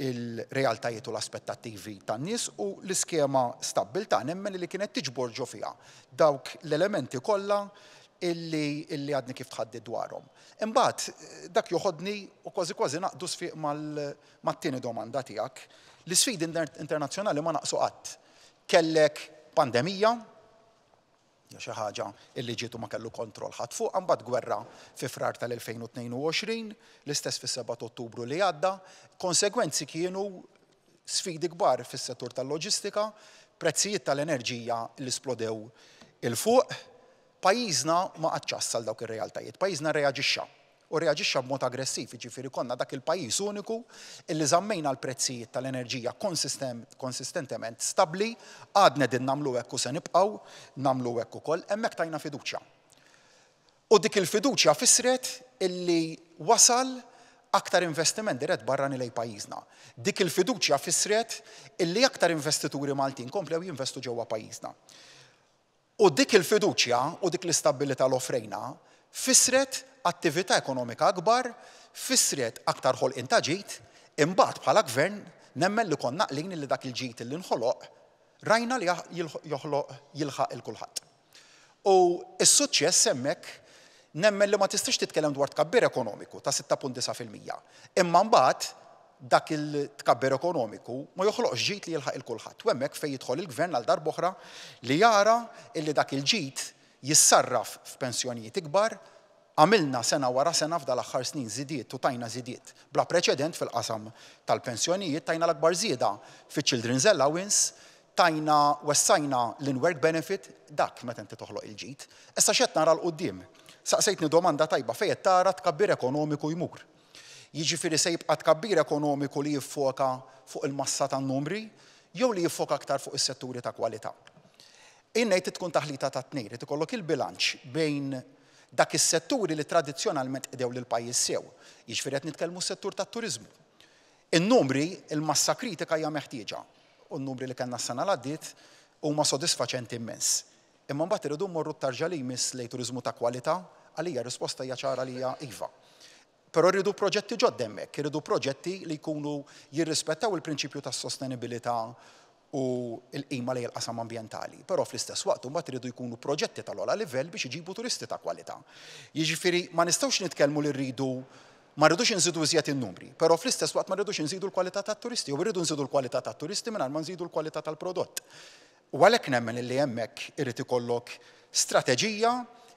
il-realtajiet u l-aspettattivi tan-nies u l-iskema stabilta nemmen li kienet tiġbor ġo fiha dawk l-elementi kollha illi, illi għadni kif tħaddi dwarhom. Imbagħad eh, dak joħodni u kważi kważi naqdu sfiq mal-tini domanda tiegħek. L-sfidi internazzjonali ma naqsu qatt. Kellek pandemija, ja xi ħaġa illi ġietu ma kellu kontroll ħadd fuq, imbagħad gwerra fi frar tal-2022, l-istess fis-7 Ottubru li għadda, konsegwenzi kienu sfidi kbar fis-settur tal-loġistika, prezzijiet tal-enerġija li splodew il-fuq, pajjiżna ma għadċassal dawk ir-realtajiet, pajjiżna reaġixxa u reagixxa b'mod aggressiv, ġifiri konna dak il-pajis uniku illi zammejna l-prezzijiet tal-enerġija konsistentement stabli, għadne din namlu ekku se nibqaw, namlu ekku kol, emmek tajna fiduċa. U dik il-fiduċa fisret illi wasal aktar investiment dirett barra nilej pajizna. Dik il-fiduċja fisret illi aktar investituri Maltin komplew jinvestu ġewwa pajizna. U dik il-fiduċja u dik l istabilita l-offrejna fisret attività ekonomika akbar, fissriet aktar ħol intaġit, imbagħad bħala gvern nemmen li kon naqlin li dak il-ġit li nħoloq, rajna li joħloq jilħa il-kulħadd. U s-suċċess hemmhekk nemmen li ma tistax titkellem dwar tkabbir ekonomiku ta' 6.9%. Imma mbagħad dak il-tkabbir ekonomiku ma joħloqx ġit li jilħaq il kulħat U hemmhekk fejn jidħol il-gvern għal darboħra li jara illi dak il-ġit jissarraf f'pensjonijiet ikbar, Għamilna sena wara sena f'dal aħħar snin zidiet u tajna zidiet. Bla preċedent fil-qasam tal-pensjonijiet tajna l-akbar zida fi Children's Allowance, tajna wessajna l-in-work benefit dak meta inti toħloq il-ġit. Issa xed nara l-qoddim. Saqsejtni domanda tajba fejn tara tkabbir ekonomiku jmur. Jiġifieri se jibqa' tkabbir ekonomiku li jiffoka fuq il-massa tan-numri jew li jiffoka aktar fuq is-setturi ta' kwalità. Innejt tkun taħlita ta' tnejn, ikollok il-bilanċ bejn dak is-setturi li tradizzjonalment qdew lil pajjiż sew. Jiġifieri qed nitkellmu settur tat-turiżmu. In-numri, il-massa kritika hija meħtieġa. U n-numri li kellna s-sena l-għaddiet huma sodisfaċenti immens. Imma mbagħad irridu mmorru tarġa li jmiss lej turiżmu ta' kwalità, għalija risposta hija ċara li hija iva. Però rridu proġetti ġoddemmek, irridu proġetti li jkunu jirrispettaw il-prinċipju ta' sostenibilità u l-qima li l-qasam ambientali. Pero fl-istess waqt mbagħad tridu jkunu proġetti tal-ola livell biex iġibu turisti ta' kwalità. Jiġifieri ma nistgħux nitkellmu li rridu ma rridux nżidu iżjed in-numri, però fl-istess waqt ma rridux nżidu l-kwalità tat-turisti, u rridu nżidu l-kwalità tat-turisti mingħajr ma nżidu l-kwalità tal-prodott. U għalhekk nemmen li hemmhekk irid ikollok strateġija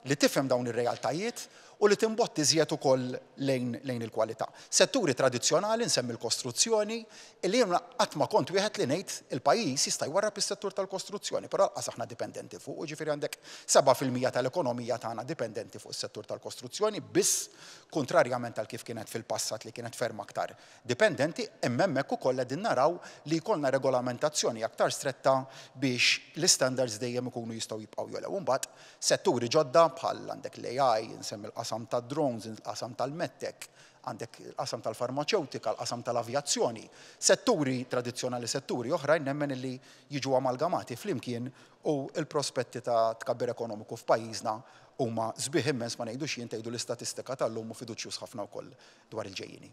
li tifhem dawn ir-realtajiet u li timbotti iżjed ukoll lejn il-kwalità. Setturi tradizzjonali nsemmi l-kostruzzjoni, li qatt ma kont wieħed li ngħid il-pajjiż jista' jwarra bis settur tal-kostruzzjoni, però qas aħna dipendenti fuq, u ġifieri għandek 7% tal-ekonomija tagħna dipendenti fuq is-settur tal-kostruzzjoni biss kontrarjament tal kif kienet fil-passat li kienet ferm aktar dipendenti, emmemmek ukoll qegħdin naraw li jkollna regolamentazzjoni aktar stretta biex l-standards dejjem ikunu jistgħu jibqgħu jolew. Imbagħad setturi ġodda bħal għandek l-AI, nsemmi l-qasam qasam ta' drones, il-qasam tal-medtech, għandek l qasam tal-farmaceutika, l qasam tal-avjazzjoni, setturi tradizjonali setturi oħrajn nemmen li jiġu amalgamati flimkien u il-prospetti ta' tkabbir ekonomiku f'pajjiżna huma zbieħ immens ma ngħidux jien tgħidu l-istatistika tal-lum u fiduċjus ħafna wkoll dwar il-ġejjini.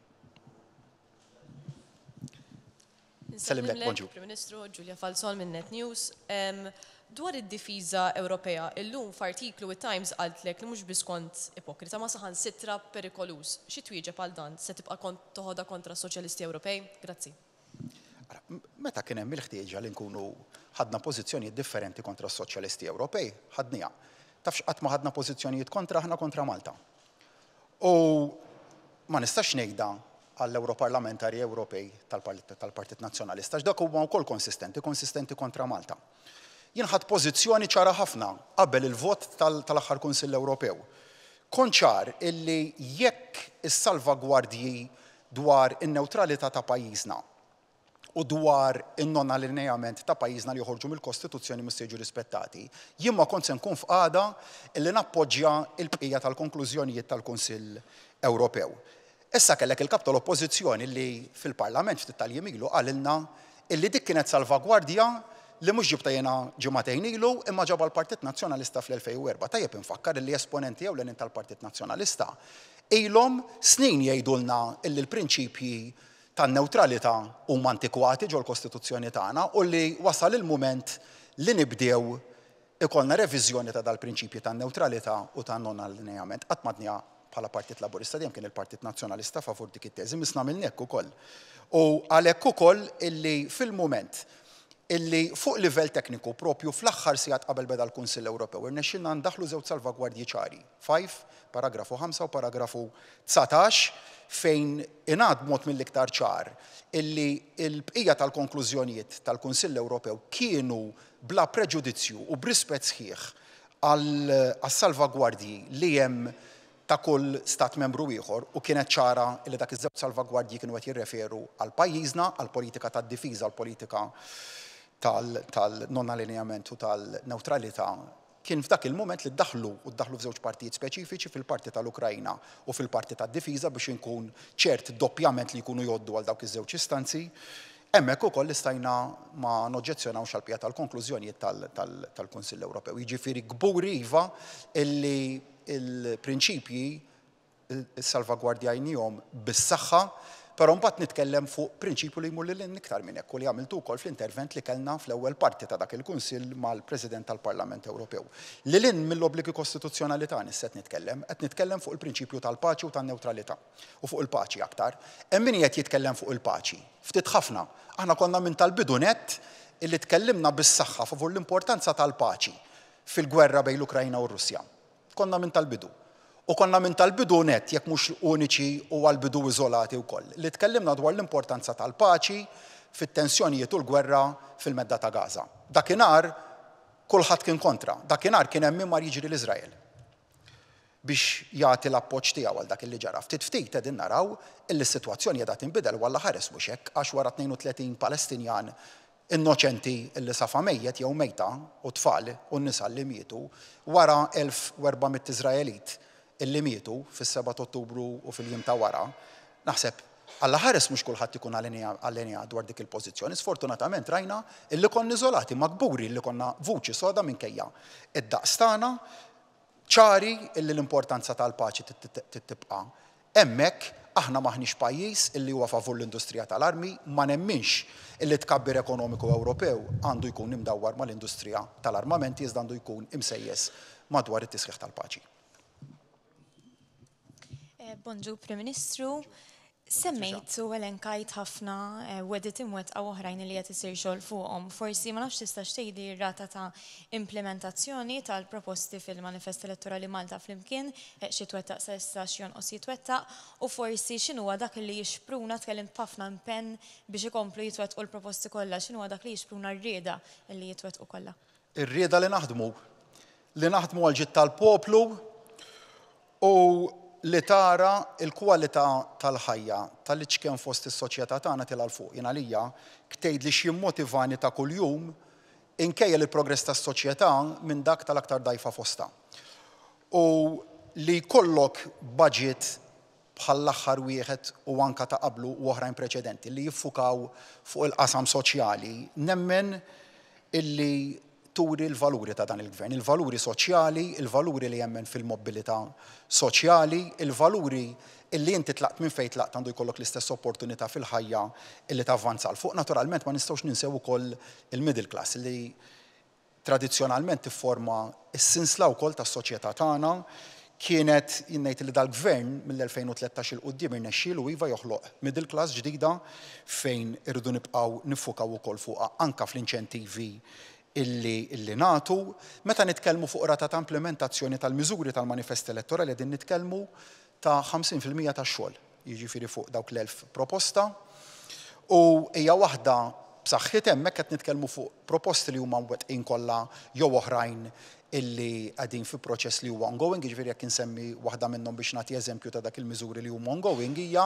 Salim lek, Prim Ministru, Ġulja Falson minn Net News dwar id-difiża Ewropea, illum f'artiklu it-Times għaltlek li mhux biskont ipokrita ma saħan sitra perikolus. Xi twieġeb għal dan se tibqa' kont toħodha kontra soċjalisti Ewropej? Grazzi. Meta kien hemm il-ħtieġa li nkunu ħadna pożizzjonijiet differenti kontra s-soċjalisti Ewropej, ħadnija. taf x'qatt ma ħadna pożizzjonijiet kontra aħna kontra Malta. U ma nistax ngħidha għall-Europarlamentari Ewropej tal-Partit Nazzjonalista, x'dak huwa wkoll konsistenti, konsistenti kontra Malta jinħat pozizjoni ċara ħafna qabel il-vot tal-aħħar Kunsill Ewropew. Konċar illi jekk is-salvagwardji dwar in-neutralità ta' pajjiżna u dwar in-non allineament ta' pajjiżna li joħorġu mill-Kostituzzjoni mistejġu rispettati, jien ma kont se nkun f'qada illi nappoġġja l bqija tal-konklużjonijiet tal-Kunsill Ewropew. Issa kellek il-kap tal-oppożizzjoni li fil-Parlament ftit tal-jemilu qalilna illi dik kienet salvagwardja li mhux ġibta jena ġumatejn ilu imma ġaba l-Partit Nazzjonalista fl-2004. Tajjeb infakkar li esponenti jew l-enin tal-Partit Nazzjonalista ilhom snin jgħidulna illi l-prinċipji tan neutralità huma antikwati ġol kostituzzjoni tagħna u li wasal il-mument li nibdew ikolna reviżjoni ta' dal-prinċipji tan neutralità u tan non-allineament. Atmadnija bħala Partit Laburista dejjem kien il-Partit Nazzjonalista favur dik it-teżi misna mill-nekk ukoll. U għalhekk ukoll illi fil-mument illi fuq livell tekniku propju fl-axħar sijat qabel beda l-Kunsill Ewropew, irnexxinna ndaħlu żewġ salvagwardji ċari. 5, paragrafu 5 u paragrafu 19, fejn inad mod mill-iktar ċar illi il-bqija tal-konklużjonijiet tal-Kunsill Ewropew kienu bla preġudizzju u brispet sħiħ għal-salvagwardji li jem ta' kull stat membru ieħor u kienet ċara li dak iż-żewġ salvagwardji kienu qed jirreferu għal pajjiżna, għal politika tad-difiża, għal politika tal-non-allineament u tal-neutralità kien f'dak il-moment li daħlu u daħlu f'żewġ partijiet speċifiċi fil-parti tal-Ukrajna u fil-parti tad-difiża biex inkun ċert doppjament li jkunu joddu għal dawk iż-żewġ istanzi. Emmek u koll istajna ma noġezzjonaw xalpija tal-konklużjonijiet tal-Konsill Ewropew. Jiġifieri gbur iva illi il-prinċipji salvagwardjajnijom bis-saħħa Pero mbagħad nitkellem fuq prinċipju li jmur lil iktar minn hekk u li għamiltu wkoll fl-intervent li kellna fl-ewwel parti ta' dak il-Kunsill mal-President tal-Parlament Ewropew. Lilin mill-obbligi kostituzzjonali tagħni se nitkellem, qed nitkellem fuq il-prinċipju tal-paċi u tan-newtralità u fuq il-paċi aktar. Hemm min qed jitkellem fuq il-paċi. Ftit ħafna, aħna konna minn tal bidu nett illi tkellimna bis-saħħa favur l-importanza tal-paċi fil-gwerra bejn l-Ukrajna u r Russja. Konna minn tal-bidu. U konna minn tal bidu net, jekk mux uniċi u għal-bidu izolati u koll. Li tkellimna dwar l-importanza tal-paċi fit-tensjonijiet u l-gwerra fil-medda ta' Gaza. Dakinar kulħadd kien kontra. Dakinar kien hemm mar jiġri l-Iżrael biex jagħti l-appoġġ tiegħu għal dak li ġara. Ftit ftit qegħdin naraw illi s-sitwazzjoni qiegħda tinbidel walla ħares mhux hekk għax wara 32 Palestinjan innoċenti illi safa mejjet jew mejta u tfal u nisa li mietu wara 1400 Iżraelit illi mietu fis-7 Ottubru u fil-jiem ta' wara, naħseb Alla ħares mux kullħat ikun għallenija dwar dik il-pozizjoni. Sfortunatament rajna illi konna izolati, magburi illi konna vuċi soda minn kejja. Id-daqstana ċari illi l-importanza tal-paċi tibqa. Emmek, aħna maħniġ pajis illi huwa favur l-industrija tal-armi, ma nemminx illi tkabbir ekonomiku Ewropew għandu jkun imdawwar ma l-industrija tal-armamenti, iżda għandu jkun imsejjes madwar it-tisħiħ tal-paċi. Bonġu, Prim Ministru. Semmejt u elenkajt ħafna eh, wedet imwet għaw oħrajn li għet isir xol fuqom. Forsi ma nafx tista xtejdi rata ta' implementazzjoni tal-proposti fil-manifest elettorali Malta flimkien, eh, xi twettaq sa' jista xjon u jitwettaq u forsi xinu dak li jixpruna t-kellin ħafna impenn biex ikomplu jitwettqu l-proposti kollha, xinu dak li jixpruna r-rieda li jitwettqu kollha. Ir-rieda li naħdmu li naħdmu għal ġitt tal-poplu u li tara il-kwalità tal-ħajja tal-iċken fost is-soċjetà tagħna til fuq. jina għalija ktejd li motivani ta' kuljum inkejja li progress tas-soċjetà minn dak tal-aktar dajfa fosta. U li kollok budget bħall aħħar wieħed u anka ta' qablu u oħrajn preċedenti li jiffukaw fuq il-qasam soċjali, nemmen illi turi il valuri ta' dan il-gvern, il-valuri soċjali, il-valuri li jemmen fil-mobilità soċjali, il-valuri illi inti tlaqt minn fejt tlaqt għandu jkollok l-istess opportunità fil-ħajja illi tavvanza l fuq. Naturalment ma nistgħux ninsew ukoll il-middle class li tradizzjonalment tifforma s-sinsla wkoll tas-soċjetà tagħna kienet jinnejt li dal-gvern mill-2013 il-qoddim irnexxielu iva joħloq middle class ġdida fejn irridu nibqaw u ukoll fuqha anka fl-inċentivi illi, illi natu, meta nitkelmu fuq rata ta' implementazzjoni tal-miżuri tal-manifest elettorali din nitkellmu ta' 50% ta' xogħol, jiġifieri fuq dawk l elf proposta. U hija waħda b'saħħit hemmhekk qed nitkellmu fuq proposti li huma mwettqin kollha jew oħrajn illi għadin fi proċess li huwa ongoing, ġveri jiġifieri jekk insemmi waħda minnhom biex nagħti eżempju ta' dak il-miżuri li huma ongoing hija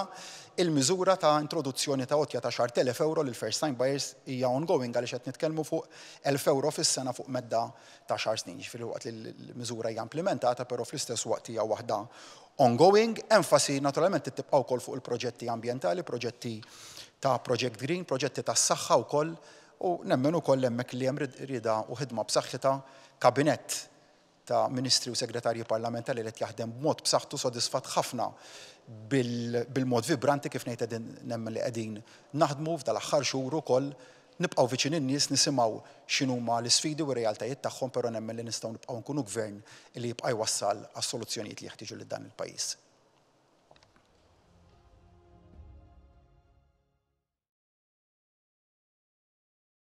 il-miżura ta' introduzzjoni ta' qotja ta' xar 1000 euro lil first time buyers hija ongoing għaliex qed nitkellmu fuq 1000 euro fis-sena fuq medda ta' xar snin, ġifieri waqt li l-miżura hija implementata, però fl-istess waqt hija waħda ongoing, enfasi naturalment tittibqgħu wkoll fuq il-proġetti ambjentali, proġetti ta' Project Green, proġetti ta' s-saxħa u koll, u nemmen u koll emmek li jem rida u ħidma saxħita kabinet ta' ministri u segretarji parlamentari li jaħdem b'mod b'saħħtu sodisfat ħafna bil-mod vibranti kif nejta din nemmen li għedin naħdmu f'dal-axħar xuru koll nibqaw viċin in-nies nisimgħu x'inhu ma l-isfidi u r-realtajiet tagħhom però nemmen li nistgħu nibqgħu nkunu gvern li jibqaj wassal għas-soluzzjonijiet li jeħtieġu lil dan il-pajjiż.